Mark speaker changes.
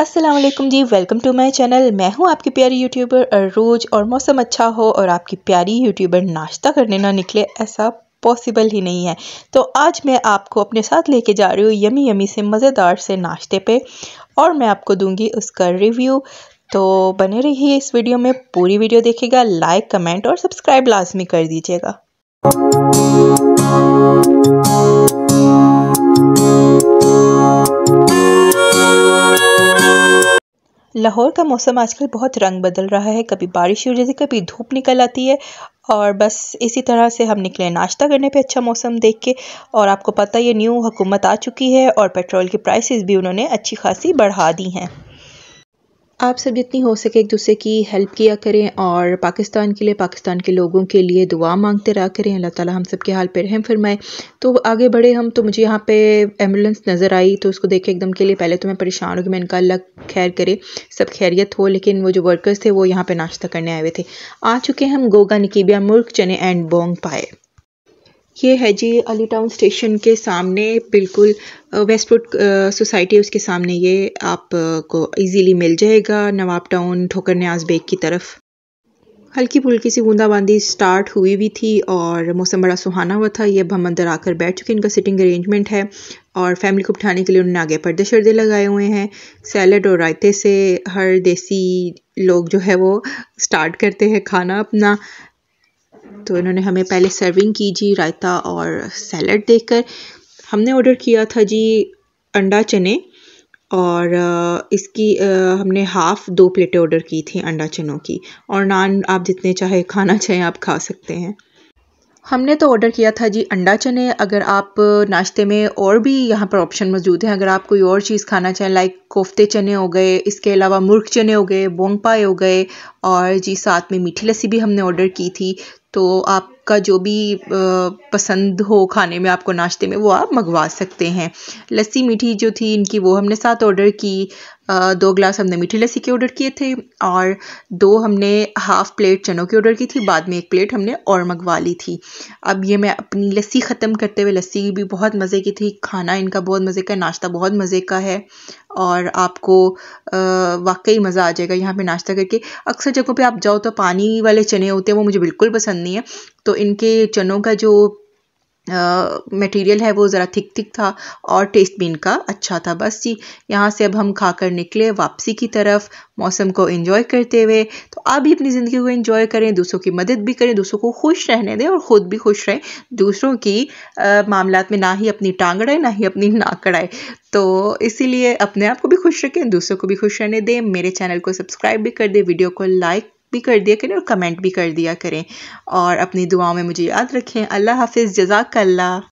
Speaker 1: Aslam ji welcome to my channel मैं हूँ आपकी प्यारी यूट्यूबर रोज़ और मौसम अच्छा हो और आपकी प्यारी यूट्यूबर नाश्ता करने ना निकले ऐसा पॉसिबल ही नहीं है तो आज मैं आपको अपने साथ लेके जा रही हूँ यमी यमी से मज़ेदार से नाश्ते पे और मैं आपको दूंगी उसका रिव्यू तो बने रहिए इस वीडियो में पूरी वीडियो देखेगा लाइक कमेंट और सब्सक्राइब लाजमी कर दीजिएगा लाहौर का मौसम आजकल बहुत रंग बदल रहा है कभी बारिश हो जाती है कभी धूप निकल आती है और बस इसी तरह से हम निकले नाश्ता करने पे अच्छा मौसम देख के और आपको पता ये न्यू हुकूमत आ चुकी है और पेट्रोल की प्राइसेस भी उन्होंने अच्छी खासी बढ़ा दी हैं आप सब जितनी हो सके एक दूसरे की हेल्प किया करें और पाकिस्तान के लिए पाकिस्तान के लोगों के लिए दुआ मांगते रहा करें अल्लाह ताला हम सब के हाल पर रहम फरमाए तो आगे बढ़े हम तो मुझे यहाँ पे एम्बुलेंस नज़र आई तो उसको देखे एकदम के लिए पहले तो मैं परेशान हो गई मैं इनका अल्लाह खैर करे सब खैरियत हो लेकिन वो जो वर्कर्स थे वो यहाँ पर नाश्ता करने आए हुए थे आ चुके हम गोगा निकीबिया मुर्ग चने एंड बोंग पाए ये है जी अली टाउन स्टेशन के सामने बिल्कुल वेस्टवुड सोसाइटी उसके सामने ये आपको इजीली मिल जाएगा नवाब टाउन ठोकर न्याज बेग की तरफ हल्की फुल्की सी बूंदाबांदी स्टार्ट हुई भी थी और मौसम बड़ा सुहाना हुआ था ये अब हम अंदर आकर बैठ चुके इनका सिटिंग अरेंजमेंट है और फैमिली को बिठाने के लिए उन्होंने आगे पर्दे शर्दे लगाए हुए हैं सैलड और रायते से हर देसी लोग जो है वो स्टार्ट करते हैं खाना अपना तो इन्होंने हमें पहले सर्विंग की जी रायता और सैलड देकर हमने ऑर्डर किया था जी अंडा चने और इसकी हमने हाफ़ दो प्लेटें ऑर्डर की थी अंडा चनों की और नान आप जितने चाहे खाना चाहें आप खा सकते हैं हमने तो ऑर्डर किया था जी अंडा चने अगर आप नाश्ते में और भी यहाँ पर ऑप्शन मौजूद हैं अगर आप कोई और चीज़ खाना चाहें लाइक कोफ्ते चने हो गए इसके अलावा मुर्ख चने हो गए बोंग पाए हो गए और जी साथ में मीठी लस्सी भी हमने ऑर्डर की थी तो आपका जो भी पसंद हो खाने में आपको नाश्ते में वो आप मंगवा सकते हैं लस्सी मीठी जो थी इनकी वो हमने साथ ऑर्डर की दो ग्लास हमने मीठी लस्सी के ऑर्डर किए थे और दो हमने हाफ़ प्लेट चनों की ऑर्डर की थी बाद में एक प्लेट हमने और मंगवा ली थी अब ये मैं अपनी लस्सी ख़त्म करते हुए लस्सी भी बहुत मज़े की थी खाना इनका बहुत मज़े का नाश्ता बहुत मज़े का है और आपको वाकई मज़ा आ जाएगा यहाँ पे नाश्ता करके अक्सर जगहों पे आप जाओ तो पानी वाले चने होते हैं वो मुझे बिल्कुल पसंद नहीं है तो इनके चनों का जो मटेरियल है वो ज़रा थिक थिक था और टेस्ट भी इनका अच्छा था बस जी यहाँ से अब हम खा कर निकले वापसी की तरफ मौसम को इन्जॉय करते हुए तो आप भी अपनी ज़िंदगी को इन्जॉय करें दूसरों की मदद भी करें दूसरों को खुश रहने दें और ख़ुद भी खुश रहें दूसरों की मामला में ना ही अपनी टांग अड़ाए ना ही अपनी नाक अड़ाए तो इसीलिए अपने आप को भी खुश रखें दूसरों को भी खुश रहने दें मेरे चैनल को सब्सक्राइब भी कर दें वीडियो को लाइक भी कर दिया करें और कमेंट भी कर दिया करें और अपनी दुआओं में मुझे याद रखें अल्लाह हाफिज़ जज़ाकल्ला